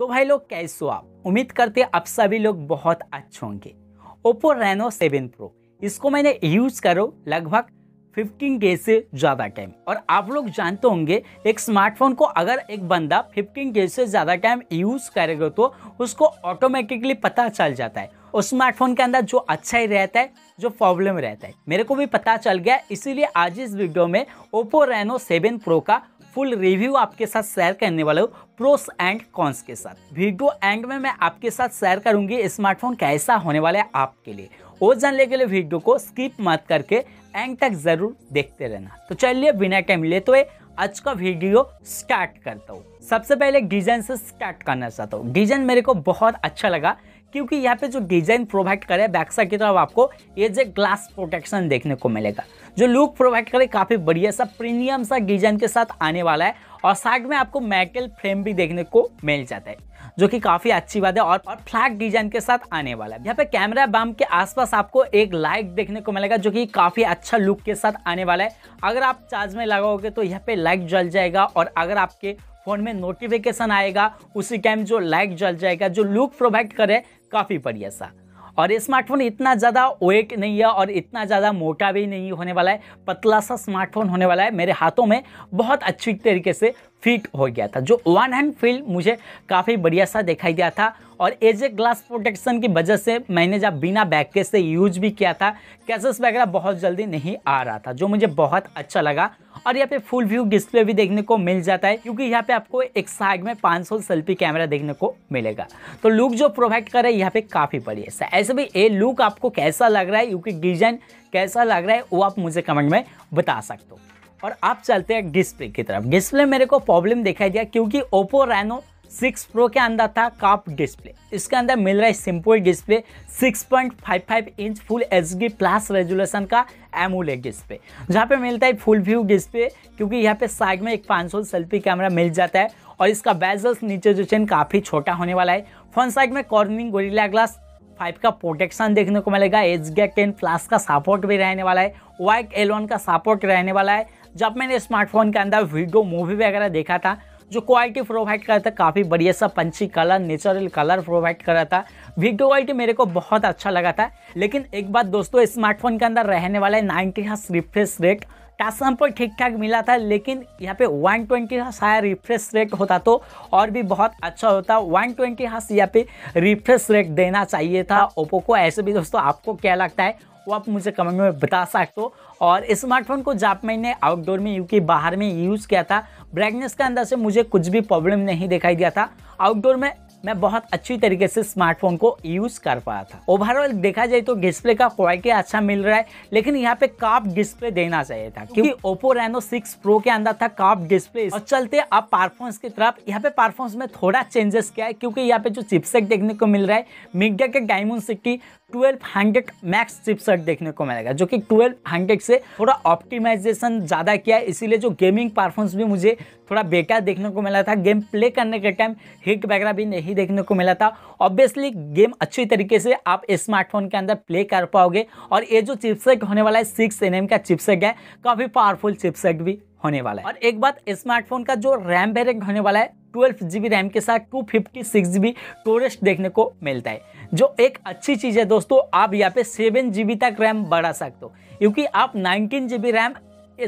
तो भाई लोग कैसे हो आप उम्मीद करते आप सभी लोग बहुत अच्छे होंगे ओप्पो रेनो सेवन प्रो इसको मैंने यूज करो लगभग 15 डे से ज़्यादा टाइम और आप लोग जानते होंगे एक स्मार्टफोन को अगर एक बंदा 15 डे से ज़्यादा टाइम यूज़ करेगा तो उसको ऑटोमेटिकली पता चल जाता है और स्मार्टफोन के अंदर जो अच्छा ही रहता है जो प्रॉब्लम रहता है मेरे को भी पता चल गया इसीलिए आज इस वीडियो में ओप्पो रेनो सेवन प्रो का फुल रिव्यू आपके साथ शेयर करने वाला हूँ प्रोस एंड कॉन्स के साथ वीडियो एंड में मैं आपके साथ शेयर करूंगी स्मार्टफोन कैसा होने वाला है आपके लिए वो जानने के लिए वीडियो को स्किप मत करके एंड तक ज़रूर देखते रहना तो चलिए बिना टाइम लेते तो हुए आज का वीडियो स्टार्ट करता हूँ सबसे पहले डिजाइन से स्टार्ट करना चाहता हूँ डिजाइन मेरे को बहुत अच्छा लगा क्योंकि यहाँ पे जो डिजाइन प्रोवाइड करे बैक साइड की तरफ आपको ये जो ग्लास प्रोटेक्शन देखने को मिलेगा जो लुक प्रोवाइड करे काफ़ी बढ़िया सा प्रीमियम सा डिजाइन के साथ आने वाला है और साइड में आपको मैकल फ्रेम भी देखने को मिल जाता है जो कि काफ़ी अच्छी बात है और, और फ्लैग डिजाइन के साथ आने वाला है यहाँ पे कैमरा बाम के आसपास आपको एक लाइट देखने को मिलेगा जो कि काफ़ी अच्छा लुक के साथ आने वाला है अगर आप चार्ज में लगाओगे तो यहाँ पे लाइट जल जाएगा और अगर आपके फ़ोन में नोटिफिकेशन आएगा उसी टाइम जो लाइट जल जाएगा जो लुक प्रोवाइड करे काफ़ी बढ़िया सा और ये स्मार्टफोन इतना ज़्यादा वेट नहीं है और इतना ज़्यादा मोटा भी नहीं होने वाला है पतला सा स्मार्टफोन होने वाला है मेरे हाथों में बहुत अच्छी तरीके से फिट हो गया था जो वन हैंड फील मुझे काफ़ी बढ़िया सा दिखाई दिया था और एजे ग्लास प्रोटेक्शन की वजह से मैंने जब बिना बैग के से यूज भी किया था कैसेस वगैरह बहुत जल्दी नहीं आ रहा था जो मुझे बहुत अच्छा लगा और यहाँ पे फुल व्यू डिस्प्ले भी देखने को मिल जाता है क्योंकि यहाँ पे आपको एक साइड में 500 सेल्फी कैमरा देखने को मिलेगा तो लुक जो प्रोवाइड कर रहा है यहाँ पे काफ़ी बढ़िया है ऐसे भी ये लुक आपको कैसा लग रहा है क्योंकि डिजाइन कैसा लग रहा है वो आप मुझे कमेंट में बता सकते हो और आप चलते हैं डिस्प्ले की तरफ डिस्प्ले मेरे को प्रॉब्लम दिखाई दिया क्योंकि ओप्पो रैनो सिक्स प्रो के अंदर था काप डिस्प्ले इसके अंदर मिल रहा है simple display 6.55 inch full H plus resolution का एमोलेड डिस्प्ले जहाँ पे मिलता है फुल व्यू डिस्प्ले क्योंकि यहाँ पे साइड में एक 500 सेल्फी कैमरा मिल जाता है और इसका बेजल्स नीचे जो चेन काफ़ी छोटा होने वाला है फ्रंट साइड में कॉर्निंग गोरिला ग्लास फाइव का प्रोटेक्शन देखने को मिलेगा एच गैक टेन प्लस का सपोर्ट भी रहने वाला है वाइट एल का सपोर्ट रहने वाला है जब मैंने स्मार्टफोन के अंदर वीडियो मूवी वगैरह देखा था जो क्वालिटी प्रोवाइड करा था काफ़ी बढ़िया सा punchy colour natural colour provide करा था वीडियो क्वालिटी मेरे को बहुत अच्छा लगा था लेकिन एक बात दोस्तों स्मार्टफोन के अंदर रहने वाला है ninety hertz refresh rate task हमको ठीक ठाक मिला था लेकिन यहाँ पे 120 ट्वेंटी हायर रिफ्रेश रेट होता तो और भी बहुत अच्छा होता 120 ट्वेंटी यहाँ पे रिफ्रेश रेट देना चाहिए था ओप्पो को ऐसे भी दोस्तों आपको क्या लगता है वो आप मुझे कमेंट में बता सकते हो और स्मार्टफोन को जब मैंने आउटडोर में यूके बाहर में यूज़ किया था ब्राइटनेस के अंदर से मुझे कुछ भी प्रॉब्लम नहीं दिखाई दिया था आउटडोर में मैं बहुत अच्छी तरीके से स्मार्टफोन को यूज़ कर पाया था ओवरऑल देखा जाए तो डिस्प्ले का क्वालिटी अच्छा मिल रहा है लेकिन यहाँ पे काप डिस्प्ले देना चाहिए था क्योंकि ओप्पो रेनो 6 प्रो के अंदर था काप डिस्प्ले और चलते अब परफॉर्मेंस की तरफ यहाँ पे परफॉर्मेंस में थोड़ा चेंजेस किया है क्योंकि यहाँ पे जो चिपसेट देखने को मिल रहा है मिगडा के डायमंड सिक्टी 1200 मैक्स चिपसेट देखने को मिलेगा जो कि 1200 से थोड़ा ऑप्टिमाइजेशन ज़्यादा किया है इसीलिए जो गेमिंग परफॉर्मेंस भी मुझे थोड़ा बेकार देखने को मिला था गेम प्ले करने के टाइम हिट वगैरह भी नहीं देखने को मिला था ऑब्वियसली गेम अच्छी तरीके से आप स्मार्टफोन के अंदर प्ले कर पाओगे और ये जो चिपसेट होने वाला है सिक्स एन का चिपसेट है काफ़ी पावरफुल चिपसेट भी होने वाला है और एक बात स्मार्टफोन का जो रैम वेरियंट होने वाला है ट्वेल्व जी रैम के साथ टू फिफ्टी सिक्स स्टोरेज देखने को मिलता है जो एक अच्छी चीज़ है दोस्तों आप यहाँ पे सेवन जी तक रैम बढ़ा सकते हो क्योंकि आप नाइनटीन जी रैम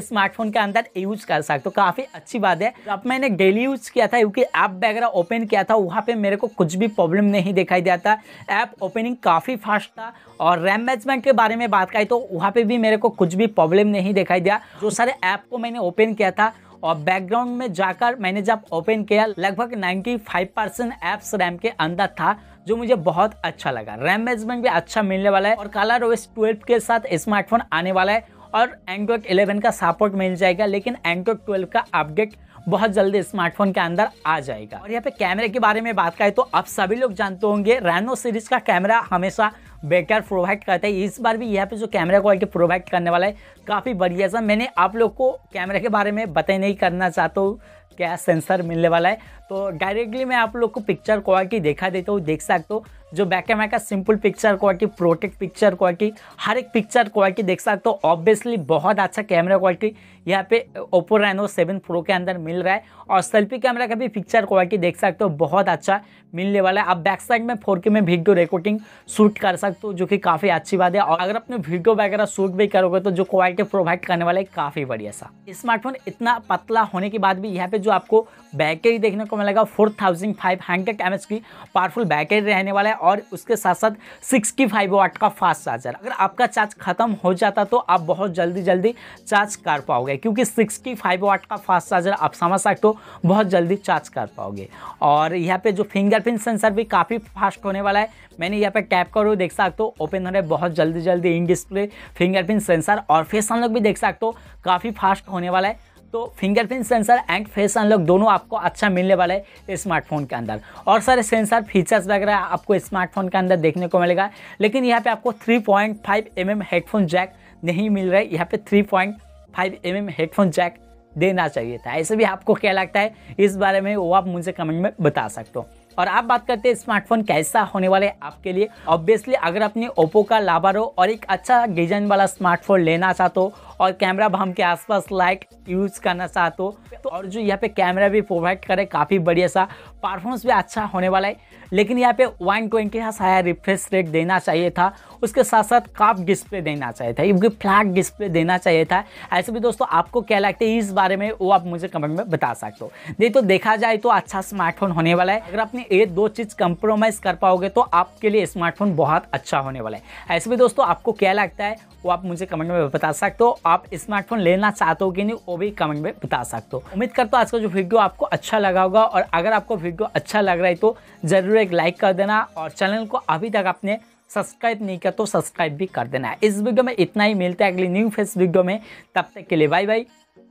स्मार्टफोन के अंदर यूज कर सकते हो काफ़ी अच्छी बात है अब मैंने डेली यूज किया था क्योंकि ऐप वगैरह ओपन किया था वहाँ पे मेरे को कुछ भी प्रॉब्लम नहीं दिखाई दिया था ऐप ओपनिंग काफ़ी फास्ट था और रैम मैनेजमेंट के बारे में बात करें तो वहाँ पे भी मेरे को कुछ भी प्रॉब्लम नहीं दिखाई दिया जो सारे ऐप को मैंने ओपन किया था और बैकग्राउंड में जाकर मैंने जब ओपन किया लगभग 95 परसेंट एप्स रैम के अंदर था जो मुझे बहुत अच्छा लगा रैम मैनेजमेंट भी अच्छा मिलने वाला है और कलर ओएस 12 के साथ स्मार्टफोन आने वाला है और एंड्रॉयड इलेवन का सपोर्ट मिल जाएगा लेकिन एंड्रॉयड ट्वेल्व का अपडेट बहुत जल्दी स्मार्टफोन के अंदर आ जाएगा और यहाँ पे कैमरे के बारे में बात करें तो आप सभी लोग जानते होंगे रैनो सीरीज का कैमरा हमेशा बेटर प्रोवाइड करता है इस बार भी यहाँ पे जो कैमरा क्वालिटी प्रोवाइड करने वाला है काफ़ी बढ़िया सा मैंने आप लोग को कैमरा के बारे में बताई नहीं करना चाहता हूँ गैस सेंसर मिलने वाला है तो डायरेक्टली मैं आप लोग को पिक्चर क्वालिटी देखा देता हूँ देख सकते हो जो बैक कैमरा का simple picture quality protect picture quality हर एक पिक्चर क्वालिटी देख सकते हो ऑब्वियसली बहुत अच्छा कैमरा क्वालिटी यहाँ पे ओप्पो रेनो सेवन प्रो के अंदर मिल रहा है और सेल्फी कैमरा का भी पिक्चर क्वालिटी देख सकते हो बहुत अच्छा मिलने वाला है आप बैक साइड में फोर में वीडियो रिकॉर्डिंग शूट कर सकते हो जो कि काफ़ी अच्छी बात है और अगर अपने वीडियो वगैरह शूट भी करोगे तो जो क्वालिटी प्रोवाइड करने वाला है काफ़ी बढ़िया सा स्मार्टफोन इतना पतला होने के बाद भी यहाँ पे जो आपको बैटरी देखने को मिलेगा four thousand five hundred M H की पावरफुल बैटरी रहने वाला है और उसके साथ साथ सिक्सटी फाइव वाट का फास्ट चार्जर अगर आपका चार्ज खत्म हो जाता तो आप बहुत जल्दी जल्दी चार्ज कर पाओगे क्योंकि सिक्सटी फाइव वाट का फास्ट चार्जर आप समझ सकते हो बहुत जल्दी चार्ज कर पाओगे और यहाँ पे जो फिंगरप्रिंट सेंसर भी काफ़ी फास्ट होने वाला है मैंने यहाँ पे टैप करो देख सकते हो ओपन हो रहा है बहुत जल्दी जल्दी इन डिस्प्ले फिंगरप्रिंट सेंसर और फेस हम लोग भी देख सकते हो काफ़ी फास्ट होने वाला है तो fingerprint sensor and face unlock दोनों आपको अच्छा मिलने वाला है स्मार्टफोन के अंदर और सारे सेंसर फीचर्स वगैरह आपको स्मार्टफोन के अंदर देखने को मिलेगा लेकिन यहाँ पे आपको 3.5 पॉइंट mm हेडफोन जैक नहीं मिल रहा है यहाँ पे 3.5 पॉइंट mm हेडफोन जैक देना चाहिए था ऐसे भी आपको क्या लगता है इस बारे में वो आप मुझे कमेंट में बता सकते हो और आप बात करते हैं स्मार्टफोन कैसा होने वाला है आपके लिए ऑब्वियसली अगर आपने ओप्पो का लाभार हो और एक अच्छा डिजाइन वाला स्मार्टफोन लेना चाहते हो और कैमरा भाम के आसपास लाइक यूज़ करना चाहते हो तो और जो यहाँ पे कैमरा भी प्रोवाइड करे काफ़ी बढ़िया सा परफॉर्मेंस भी अच्छा होने वाला है लेकिन यहाँ पे वन ट्वेंटी का सारा रिफ्रेश रेट देना चाहिए था उसके साथ साथ काफ डिस्प्ले देना चाहिए था क्योंकि फ्लैट डिस्प्ले देना चाहिए था ऐसे भी दोस्तों आपको क्या लगता है इस बारे में वो आप मुझे कमेंट में बता सकते हो नहीं तो देखा जाए तो अच्छा स्मार्टफोन होने वाला है अगर आपने ये दो चीज़ कंप्रोमाइज़ कर पाओगे तो आपके लिए स्मार्टफोन बहुत अच्छा होने वाला है ऐसे भी दोस्तों आपको क्या लगता है वो आप मुझे कमेंट में बता सकते हो आप स्मार्टफोन लेना चाहते हो कि नहीं वो भी कमेंट में बता सकते हो उम्मीद करता हूँ आज का जो वीडियो आपको अच्छा लगा होगा और अगर आपको वीडियो अच्छा लग रहा है तो जरूर एक लाइक कर देना और चैनल को अभी तक आपने सब्सक्राइब नहीं किया तो सब्सक्राइब भी कर देना इस वीडियो में इतना ही मिलता है अगली न्यू फेस वीडियो में तब तक के लिए बाय बाय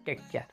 टेक केयर